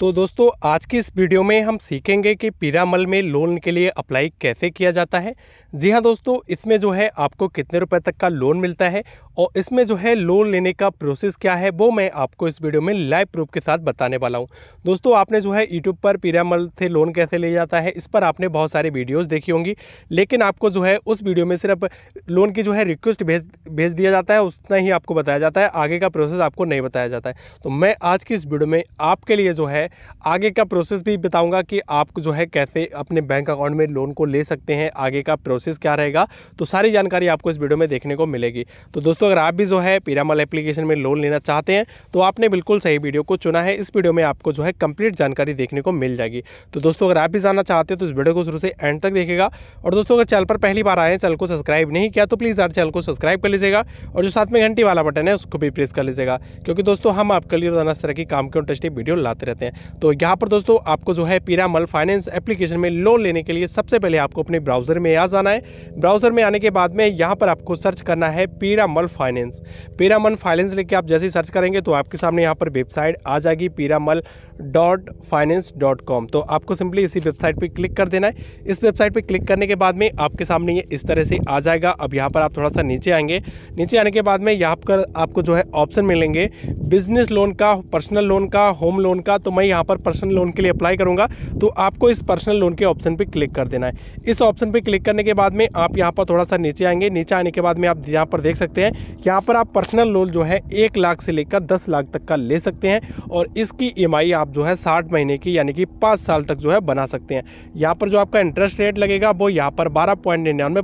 तो दोस्तों आज की इस वीडियो में हम सीखेंगे कि पीरामल में लोन के लिए अप्लाई कैसे किया जाता है जी हाँ दोस्तों इसमें जो है आपको कितने रुपए तक का लोन मिलता है और इसमें जो है लोन लेने का प्रोसेस क्या है वो मैं आपको इस वीडियो में लाइव प्रूफ के साथ बताने वाला हूँ दोस्तों आपने जो है यूट्यूब पर पीरामल से लोन कैसे लिया जाता है इस पर आपने बहुत सारी वीडियोज़ देखी होंगी लेकिन आपको जो है उस वीडियो में सिर्फ लोन की जो है रिक्वेस्ट भेज भेज दिया जाता है उतना ही आपको बताया जाता है आगे का प्रोसेस आपको नहीं बताया जाता है तो मैं आज की इस वीडियो में आपके लिए जो है आगे का प्रोसेस भी बताऊंगा कि आप जो है कैसे अपने बैंक अकाउंट में लोन को ले सकते हैं आगे का प्रोसेस क्या रहेगा तो सारी जानकारी आपको इस वीडियो में देखने को मिलेगी तो दोस्तों अगर आप भी जो है पीरामल एप्लीकेशन में लोन लेना चाहते हैं तो आपने बिल्कुल सही वीडियो को चुना है इस वीडियो में आपको जो है कंप्लीट जानकारी देखने को मिल जाएगी तो दोस्तों अगर आप भी जानना चाहते हैं तो इस वीडियो को शुरू से एंड तक देखेगा और दोस्तों अगर चैनल पर पहली बार आए चैनल को सब्सक्राइब नहीं किया तो प्लीज़ यार चैनल को सब्सक्राइब कर लीजिएगा और जो साथ में घंटी वाला बटन है उसको भी प्रेस कर लीजिएगा क्योंकि दोस्तों हम आपके लिए रोजाना इस तरह की काम के इंटरेस्टिंग वीडियो लाते रहते हैं तो यहाँ पर दोस्तों आपको जो है पीरामल फाइनेंस एप्लीकेशन में लोन लेने के लिए सबसे पहले आपको अपने ब्राउज़र में आ जाना है ब्राउज़र में आने के बाद में यहाँ पर आपको सर्च करना है पीरामल फाइनेंस पीरामल फाइनेंस लेके आप जैसे सर्च करेंगे तो आपके सामने यहाँ पर वेबसाइट आ जाएगी Piramal dot finance dot com तो आपको सिंपली इसी वेबसाइट पे क्लिक कर देना है इस वेबसाइट पे क्लिक करने के बाद में आपके सामने ये इस तरह से आ जाएगा अब यहाँ पर आप थोड़ा सा नीचे आएंगे नीचे आने के बाद में यहाँ पर आपको जो है ऑप्शन मिलेंगे बिजनेस लोन का पर्सनल लोन का होम लोन का तो मैं मैं यहाँ पर पर्सनल लोन के लिए अप्लाई करूँगा तो आपको इस पर्सनल लोन के ऑप्शन पर क्लिक कर देना है इस ऑप्शन पर क्लिक करने के बाद में आप यहाँ पर थोड़ा सा नीचे आएंगे नीचे आने के बाद में आप यहाँ पर देख सकते हैं यहाँ पर आप पर्सनल लोन जो है एक लाख से लेकर दस लाख तक का ले सकते हैं और इसकी ई e आप जो है साठ महीने की यानी कि पाँच साल तक जो है बना सकते हैं यहाँ पर जो आपका इंटरेस्ट रेट लगेगा वो यहाँ पर बारह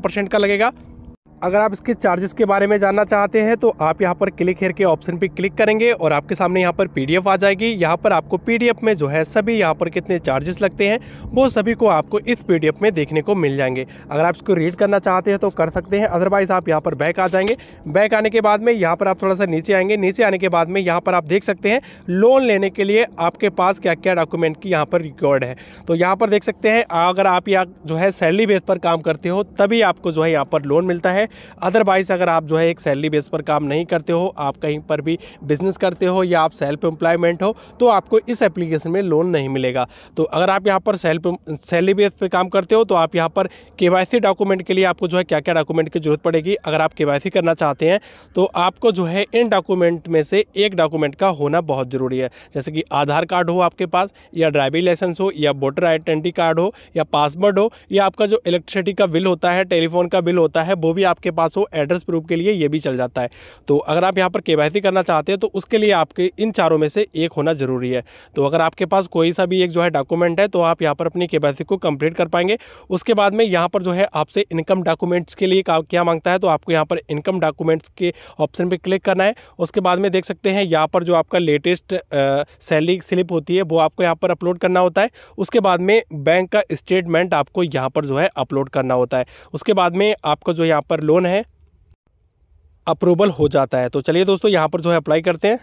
परसेंट का लगेगा अगर आप इसके चार्जेस के बारे में जानना चाहते हैं तो आप यहाँ पर क्लिक हेयर के ऑप्शन पे क्लिक करेंगे और आपके सामने यहाँ पर पीडीएफ आ जाएगी यहाँ पर आपको पीडीएफ में जो है सभी यहाँ पर कितने चार्जेस लगते हैं वो सभी को आपको इस पीडीएफ में देखने को मिल जाएंगे अगर आप इसको रीड करना चाहते हैं तो कर सकते हैं अदरवाइज आप यहाँ पर बैक आ जाएंगे बैक आने के बाद में यहाँ पर आप थोड़ा सा नीचे आएंगे नीचे आने के बाद में यहाँ पर आप देख सकते हैं लोन लेने के लिए आपके पास क्या क्या डॉक्यूमेंट की यहाँ पर रिकॉर्ड है तो यहाँ पर देख सकते हैं अगर आप यहाँ जो है सैलरी बेस पर काम करते हो तभी आपको जो है यहाँ पर लोन मिलता है अदरवाइज़ अगर आप जो है एक सैलरी बेस पर काम नहीं करते हो आप कहीं पर भी बिजनेस करते हो या आप सेल्फ एम्प्लॉयमेंट हो तो आपको इस एप्लीकेशन में लोन नहीं मिलेगा तो अगर आप यहाँ पर सेल्फ सैलरी बेस पर काम करते हो तो आप यहाँ पर के डॉक्यूमेंट के लिए आपको जो है क्या क्या डॉक्यूमेंट की जरूरत पड़ेगी अगर आप के करना चाहते हैं तो आपको जो है इन डॉक्यूमेंट में से एक डॉक्यूमेंट का होना बहुत ज़रूरी है जैसे कि आधार कार्ड हो आपके पास या ड्राइविंग लाइसेंस हो या वोटर आइडेंटिटी कार्ड हो या पासवर्ड हो या आपका जो इलेक्ट्रिसिटी का बिल होता है टेलीफोन का बिल होता है वो भी आपके आपके पास हो एड्रेस प्रूफ के लिए ये भी चल जाता है तो अगर आप यहाँ पर के करना चाहते हैं तो उसके लिए आपके इन चारों में से एक होना ज़रूरी है तो अगर आपके पास कोई सा भी एक जो है डॉक्यूमेंट है तो आप यहाँ पर अपनी के को कंप्लीट कर पाएंगे उसके बाद में यहाँ पर जो है आपसे इनकम डॉक्यूमेंट्स के लिए क्या मांगता है तो आपको यहाँ पर इनकम डॉक्यूमेंट्स के ऑप्शन पर क्लिक करना है उसके बाद में देख सकते हैं यहाँ पर जो आपका लेटेस्ट सैलरी स्लिप होती है वो आपको यहाँ पर अपलोड करना होता है उसके बाद में बैंक का स्टेटमेंट आपको यहाँ पर जो है अपलोड करना होता है उसके बाद में आपको जो यहाँ पर लोन है अप्रूवल हो जाता है तो चलिए दोस्तों यहाँ पर जो है अप्लाई करते हैं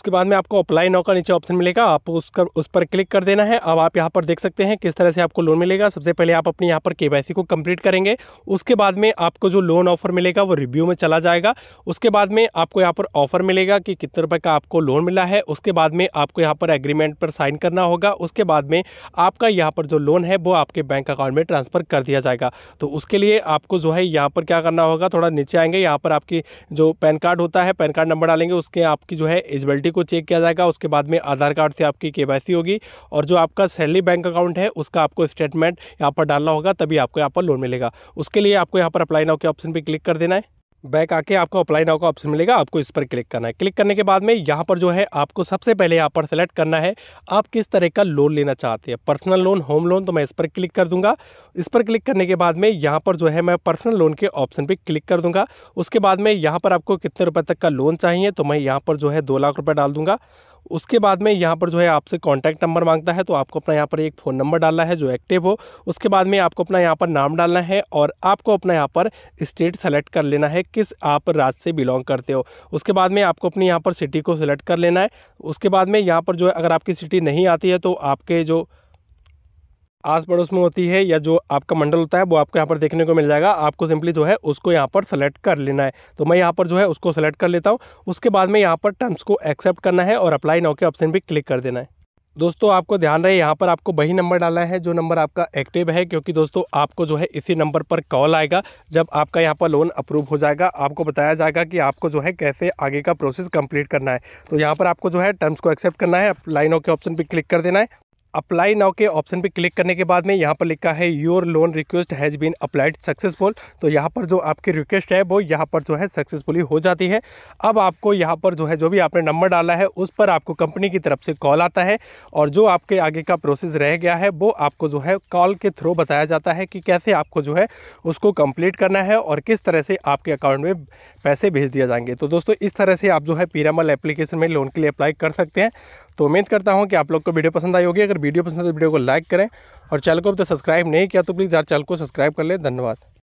उसके बाद में आपको अप्लाई नौ का नीचे ऑप्शन मिलेगा आप उसका उस पर क्लिक कर देना है अब आप यहाँ पर देख सकते हैं किस तरह से आपको लोन मिलेगा सबसे पहले आप अपने यहाँ पर के को कंप्लीट करेंगे उसके बाद में आपको जो लोन ऑफर मिलेगा वो रिव्यू में चला जाएगा उसके बाद में आपको यहाँ पर ऑफर मिलेगा कि कितने रुपये का आपको लोन मिला है उसके बाद में आपको यहाँ पर एग्रीमेंट पर साइन करना होगा उसके बाद में आपका यहाँ पर जो लोन है वो आपके बैंक अकाउंट में ट्रांसफ़र कर दिया जाएगा तो उसके लिए आपको जो है यहाँ पर क्या करना होगा थोड़ा नीचे आएंगे यहाँ पर आपकी जो पैन कार्ड होता है पैन कार्ड नंबर डालेंगे उसके आपकी जो है एलिजिबिलिटी आईडी को चेक किया जाएगा उसके बाद में आधार कार्ड से आपकी के होगी और जो आपका सैलरी बैंक अकाउंट है उसका आपको स्टेटमेंट यहाँ पर डालना होगा तभी आपको यहाँ पर लोन मिलेगा उसके लिए आपको यहाँ पर अप्लाई नाउ के ऑप्शन पर क्लिक कर देना है बैक आके आपको अप्लाई नाउ का ऑप्शन मिलेगा आपको इस पर क्लिक करना है क्लिक करने के बाद में यहाँ पर जो है आपको सबसे पहले यहाँ पर सेलेक्ट करना है आप किस तरह का लोन लेना चाहते हैं पर्सनल लोन होम लोन तो मैं इस पर क्लिक कर दूंगा इस पर क्लिक करने के बाद में यहाँ पर जो है मैं पर्सनल लोन के ऑप्शन पर क्लिक कर दूंगा उसके बाद में यहाँ पर आपको कितने रुपये तक का लोन चाहिए तो मैं यहाँ पर जो है दो लाख रुपये डाल दूंगा उसके बाद में यहाँ पर जो है आपसे कॉन्टैक्ट नंबर मांगता है तो आपको अपना यहाँ पर एक फ़ोन नंबर डालना है जो एक्टिव हो उसके बाद में आपको अपना यहाँ पर नाम डालना है और आपको अपना यहाँ पर स्टेट सेलेक्ट कर लेना है किस आप राज्य से बिलोंग करते हो उसके बाद में आपको अपनी यहाँ पर सिटी को सिलेक्ट कर लेना है उसके बाद में यहाँ पर जो है अगर आपकी सिटी नहीं आती है तो आपके जो आस पड़ोस में होती है या जो आपका मंडल होता है वो आपको यहाँ पर देखने को मिल जाएगा आपको सिंपली जो है उसको यहाँ पर सेलेक्ट कर लेना है तो मैं यहाँ पर जो है उसको सेलेक्ट कर लेता हूँ उसके बाद में यहाँ पर टर्म्स को एक्सेप्ट करना है और अप्लाई नाउ के ऑप्शन भी क्लिक कर देना है दोस्तों आपको ध्यान रहे यहाँ पर आपको वही नंबर डालना है जो नंबर आपका एक्टिव है क्योंकि दोस्तों आपको जो है इसी नंबर पर कॉल आएगा जब आपका यहाँ पर लोन अप्रूव हो जाएगा आपको बताया जाएगा कि आपको जो है कैसे आगे का प्रोसेस कंप्लीट करना है तो यहाँ पर आपको जो है टर्म्स को एक्सेप्ट करना है लाइनों के ऑप्शन पर क्लिक कर देना है अप्लाई नाउ के ऑप्शन पे क्लिक करने के बाद में यहाँ पर लिखा है your loan request has been applied successful तो यहाँ पर जो आपकी रिक्वेस्ट है वो यहाँ पर जो है सक्सेसफुली हो जाती है अब आपको यहाँ पर जो है जो भी आपने नंबर डाला है उस पर आपको कंपनी की तरफ से कॉल आता है और जो आपके आगे का प्रोसेस रह गया है वो आपको जो है कॉल के थ्रू बताया जाता है कि कैसे आपको जो है उसको कंप्लीट करना है और किस तरह से आपके अकाउंट में पैसे भेज दिया जाएंगे तो दोस्तों इस तरह से आप जो है पीरामल एप्लीकेशन में लोन के लिए अप्लाई कर सकते हैं तो उम्मीद करता हूँ कि आप लोग को वीडियो पसंद आई होगी अगर वीडियो पसंद है तो वीडियो को लाइक करें और चैनल को अब तक सब्सक्राइब नहीं किया तो प्लीज़ यार चैनल को सब्सक्राइब कर लें धन्यवाद